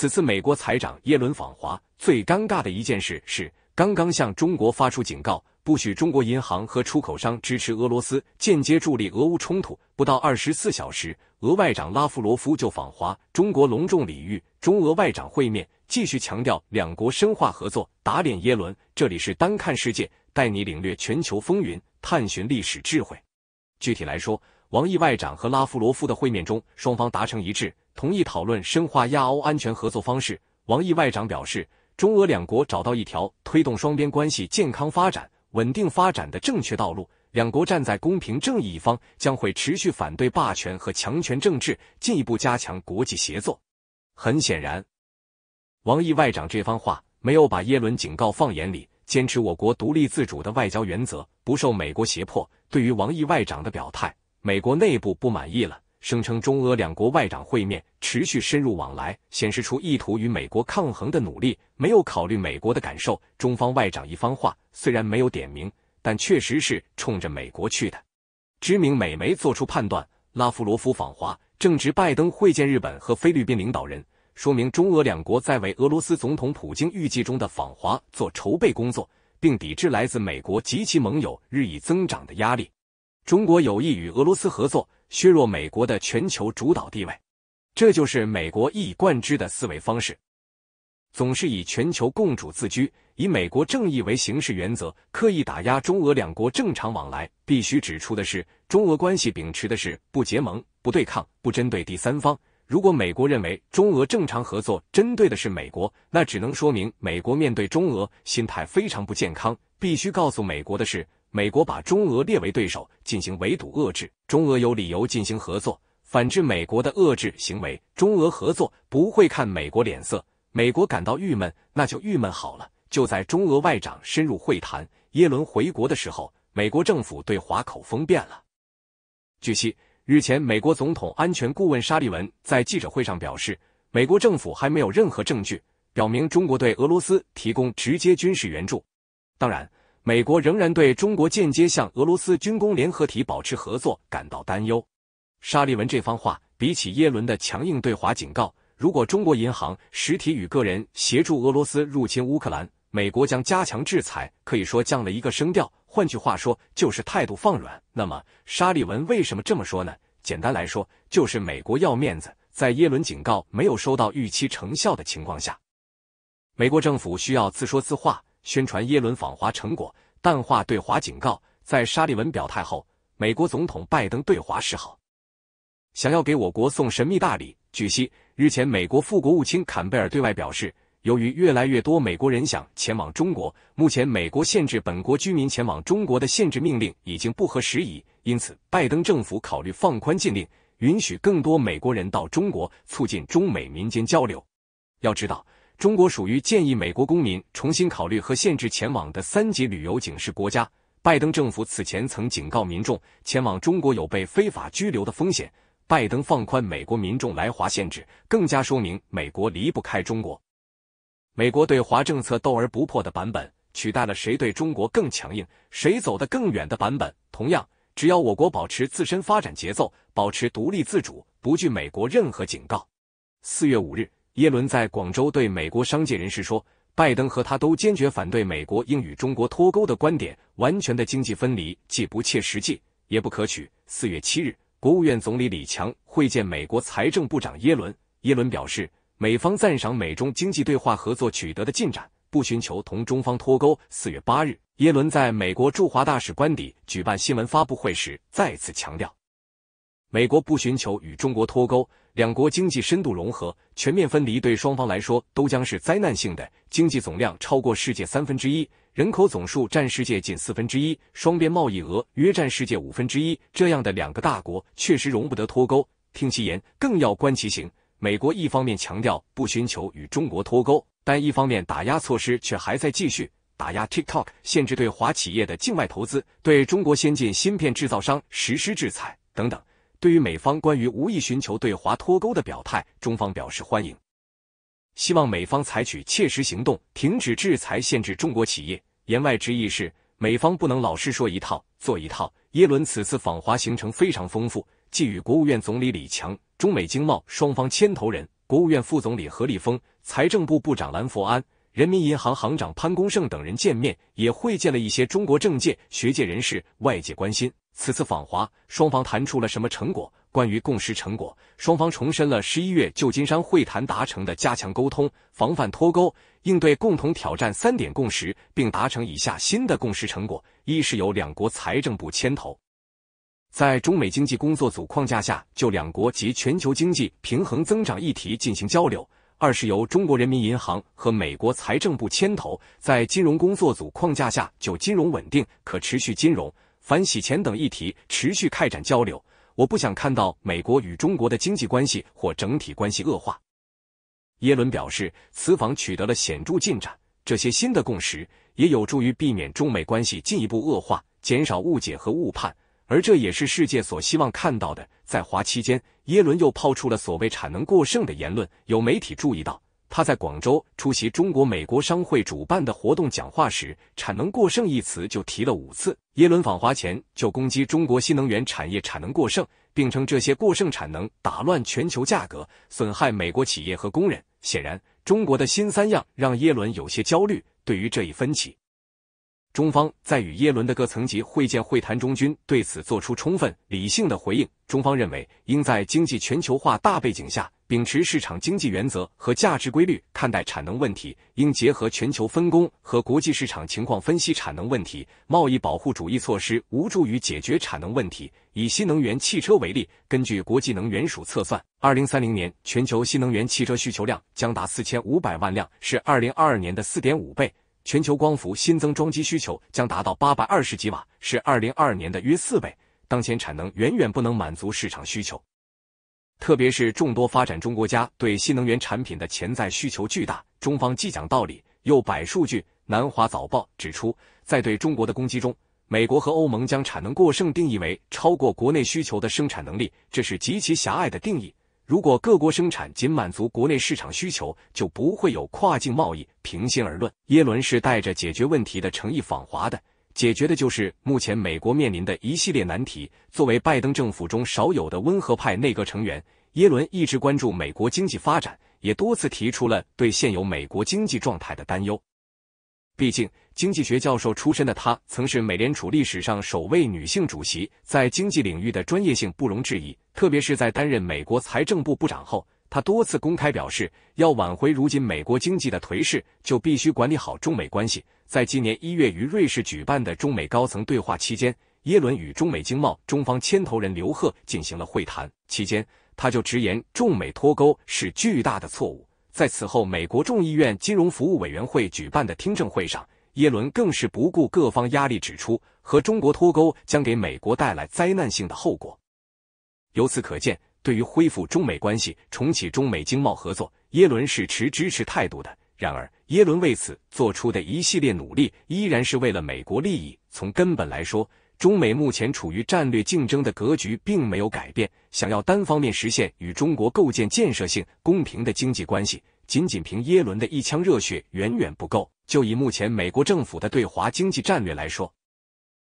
此次美国财长耶伦访华，最尴尬的一件事是，刚刚向中国发出警告，不许中国银行和出口商支持俄罗斯，间接助力俄乌冲突。不到二十四小时，俄外长拉夫罗夫就访华，中国隆重礼遇，中俄外长会面，继续强调两国深化合作。打脸耶伦，这里是单看世界，带你领略全球风云，探寻历史智慧。具体来说，王毅外长和拉夫罗夫的会面中，双方达成一致。同意讨论深化亚欧安全合作方式。王毅外长表示，中俄两国找到一条推动双边关系健康发展、稳定发展的正确道路。两国站在公平正义一方，将会持续反对霸权和强权政治，进一步加强国际协作。很显然，王毅外长这番话没有把耶伦警告放眼里，坚持我国独立自主的外交原则，不受美国胁迫。对于王毅外长的表态，美国内部不满意了。声称，中俄两国外长会面持续深入往来，显示出意图与美国抗衡的努力，没有考虑美国的感受。中方外长一番话虽然没有点名，但确实是冲着美国去的。知名美媒做出判断：拉夫罗夫访华正值拜登会见日本和菲律宾领导人，说明中俄两国在为俄罗斯总统普京预计中的访华做筹备工作，并抵制来自美国及其盟友日益增长的压力。中国有意与俄罗斯合作，削弱美国的全球主导地位。这就是美国一以贯之的思维方式，总是以全球共主自居，以美国正义为行事原则，刻意打压中俄两国正常往来。必须指出的是，中俄关系秉持的是不结盟、不对抗、不针对第三方。如果美国认为中俄正常合作针对的是美国，那只能说明美国面对中俄心态非常不健康。必须告诉美国的是。美国把中俄列为对手，进行围堵遏制。中俄有理由进行合作，反制美国的遏制行为。中俄合作不会看美国脸色。美国感到郁闷，那就郁闷好了。就在中俄外长深入会谈、耶伦回国的时候，美国政府对华口风变了。据悉，日前美国总统安全顾问沙利文在记者会上表示，美国政府还没有任何证据表明中国对俄罗斯提供直接军事援助。当然。美国仍然对中国间接向俄罗斯军工联合体保持合作感到担忧。沙利文这番话，比起耶伦的强硬对华警告，如果中国银行实体与个人协助俄罗斯入侵乌克兰，美国将加强制裁，可以说降了一个声调。换句话说，就是态度放软。那么，沙利文为什么这么说呢？简单来说，就是美国要面子，在耶伦警告没有收到预期成效的情况下，美国政府需要自说自话。宣传耶伦访华成果，淡化对华警告。在沙利文表态后，美国总统拜登对华示好，想要给我国送神秘大礼。据悉，日前美国副国务卿坎贝尔对外表示，由于越来越多美国人想前往中国，目前美国限制本国居民前往中国的限制命令已经不合时宜，因此拜登政府考虑放宽禁令，允许更多美国人到中国，促进中美民间交流。要知道。中国属于建议美国公民重新考虑和限制前往的三级旅游警示国家。拜登政府此前曾警告民众前往中国有被非法拘留的风险。拜登放宽美国民众来华限制，更加说明美国离不开中国。美国对华政策斗而不破的版本，取代了谁对中国更强硬，谁走得更远的版本。同样，只要我国保持自身发展节奏，保持独立自主，不惧美国任何警告。四月五日。耶伦在广州对美国商界人士说：“拜登和他都坚决反对美国应与中国脱钩的观点，完全的经济分离既不切实际，也不可取。”四月七日，国务院总理李强会见美国财政部长耶伦，耶伦表示，美方赞赏美中经济对话合作取得的进展，不寻求同中方脱钩。四月八日，耶伦在美国驻华大使官邸举办新闻发布会时再次强调。美国不寻求与中国脱钩，两国经济深度融合，全面分离对双方来说都将是灾难性的。经济总量超过世界三分之一，人口总数占世界近四分之一，双边贸易额约占世界五分之一，这样的两个大国确实容不得脱钩。听其言，更要观其行。美国一方面强调不寻求与中国脱钩，但一方面打压措施却还在继续：打压 TikTok，限制对华企业的境外投资，对中国先进芯片制造商实施制裁等等。对于美方关于无意寻求对华脱钩的表态，中方表示欢迎，希望美方采取切实行动，停止制裁、限制中国企业。言外之意是，美方不能老是说一套做一套。耶伦此次访华行程非常丰富，既与国务院总理李强、中美经贸双方牵头人、国务院副总理何立峰、财政部部长兰福安、人民银行行长潘功胜等人见面，也会见了一些中国政界、学界人士。外界关心。此次访华，双方谈出了什么成果？关于共识成果，双方重申了十一月旧金山会谈达成的加强沟通、防范脱钩、应对共同挑战三点共识，并达成以下新的共识成果：一是由两国财政部牵头，在中美经济工作组框架下就两国及全球经济平衡增长议题进行交流；二是由中国人民银行和美国财政部牵头，在金融工作组框架下就金融稳定、可持续金融。反洗钱等议题持续开展交流，我不想看到美国与中国的经济关系或整体关系恶化。耶伦表示，此访取得了显著进展，这些新的共识也有助于避免中美关系进一步恶化，减少误解和误判，而这也是世界所希望看到的。在华期间，耶伦又抛出了所谓产能过剩的言论，有媒体注意到。他在广州出席中国美国商会主办的活动讲话时，产能过剩一词就提了五次。耶伦访华前就攻击中国新能源产业产能过剩，并称这些过剩产能打乱全球价格，损害美国企业和工人。显然，中国的新三样让耶伦有些焦虑。对于这一分歧。中方在与耶伦的各层级会见会谈中，均对此作出充分理性的回应。中方认为，应在经济全球化大背景下，秉持市场经济原则和价值规律看待产能问题，应结合全球分工和国际市场情况分析产能问题。贸易保护主义措施无助于解决产能问题。以新能源汽车为例，根据国际能源署测算，2030年全球新能源汽车需求量将达4500万辆，是2022年的4.5倍。全球光伏新增装机需求将达到八百二十吉瓦，是二零二二年的约四倍。当前产能远远不能满足市场需求，特别是众多发展中国家对新能源产品的潜在需求巨大。中方既讲道理，又摆数据。南华早报指出，在对中国的攻击中，美国和欧盟将产能过剩定义为超过国内需求的生产能力，这是极其狭隘的定义。如果各国生产仅满足国内市场需求，就不会有跨境贸易。平心而论，耶伦是带着解决问题的诚意访华的，解决的就是目前美国面临的一系列难题。作为拜登政府中少有的温和派内阁成员，耶伦一直关注美国经济发展，也多次提出了对现有美国经济状态的担忧。毕竟，经济学教授出身的她，曾是美联储历史上首位女性主席，在经济领域的专业性不容置疑。特别是在担任美国财政部部长后，她多次公开表示，要挽回如今美国经济的颓势，就必须管理好中美关系。在今年一月于瑞士举办的中美高层对话期间，耶伦与中美经贸中方牵头人刘鹤进行了会谈，期间他就直言，中美脱钩是巨大的错误。在此后，美国众议院金融服务委员会举办的听证会上，耶伦更是不顾各方压力，指出和中国脱钩将给美国带来灾难性的后果。由此可见，对于恢复中美关系、重启中美经贸合作，耶伦是持支持态度的。然而，耶伦为此做出的一系列努力，依然是为了美国利益。从根本来说，中美目前处于战略竞争的格局，并没有改变。想要单方面实现与中国构建建设性、公平的经济关系，仅仅凭耶伦的一腔热血远远不够。就以目前美国政府的对华经济战略来说，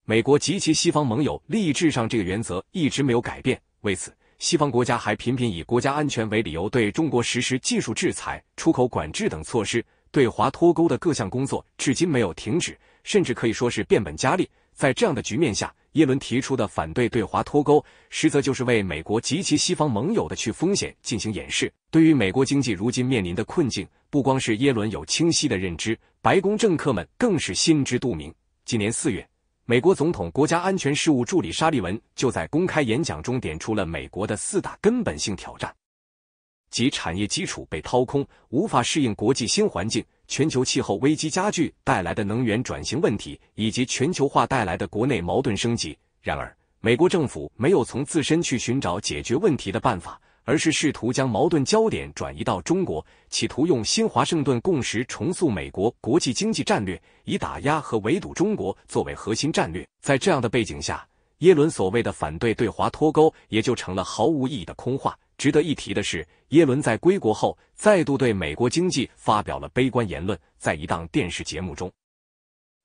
美国及其西方盟友利益至上这个原则一直没有改变。为此，西方国家还频频以国家安全为理由对中国实施技术制裁、出口管制等措施，对华脱钩的各项工作至今没有停止，甚至可以说是变本加厉。在这样的局面下，耶伦提出的反对对华脱钩，实则就是为美国及其西方盟友的去风险进行掩饰。对于美国经济如今面临的困境，不光是耶伦有清晰的认知，白宫政客们更是心知肚明。今年四月，美国总统国家安全事务助理沙利文就在公开演讲中点出了美国的四大根本性挑战，即产业基础被掏空，无法适应国际新环境。全球气候危机加剧带来的能源转型问题，以及全球化带来的国内矛盾升级。然而，美国政府没有从自身去寻找解决问题的办法，而是试图将矛盾焦点转移到中国，企图用新华盛顿共识重塑美国国际经济战略，以打压和围堵中国作为核心战略。在这样的背景下，耶伦所谓的反对对华脱钩也就成了毫无意义的空话。值得一提的是，耶伦在归国后再度对美国经济发表了悲观言论。在一档电视节目中，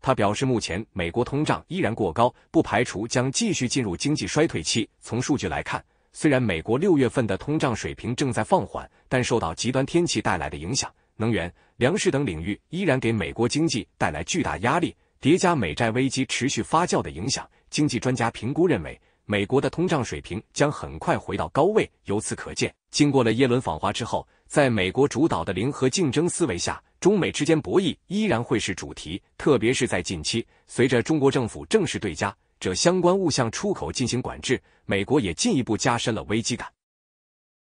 他表示，目前美国通胀依然过高，不排除将继续进入经济衰退期。从数据来看，虽然美国六月份的通胀水平正在放缓，但受到极端天气带来的影响，能源、粮食等领域依然给美国经济带来巨大压力。叠加美债危机持续发酵的影响，经济专家评估认为。美国的通胀水平将很快回到高位。由此可见，经过了耶伦访华之后，在美国主导的零和竞争思维下，中美之间博弈依然会是主题，特别是在近期，随着中国政府正式对加这相关物项出口进行管制，美国也进一步加深了危机感，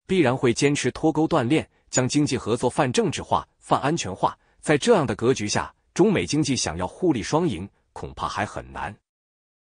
必然会坚持脱钩断链，将经济合作泛政治化、泛安全化。在这样的格局下，中美经济想要互利双赢，恐怕还很难。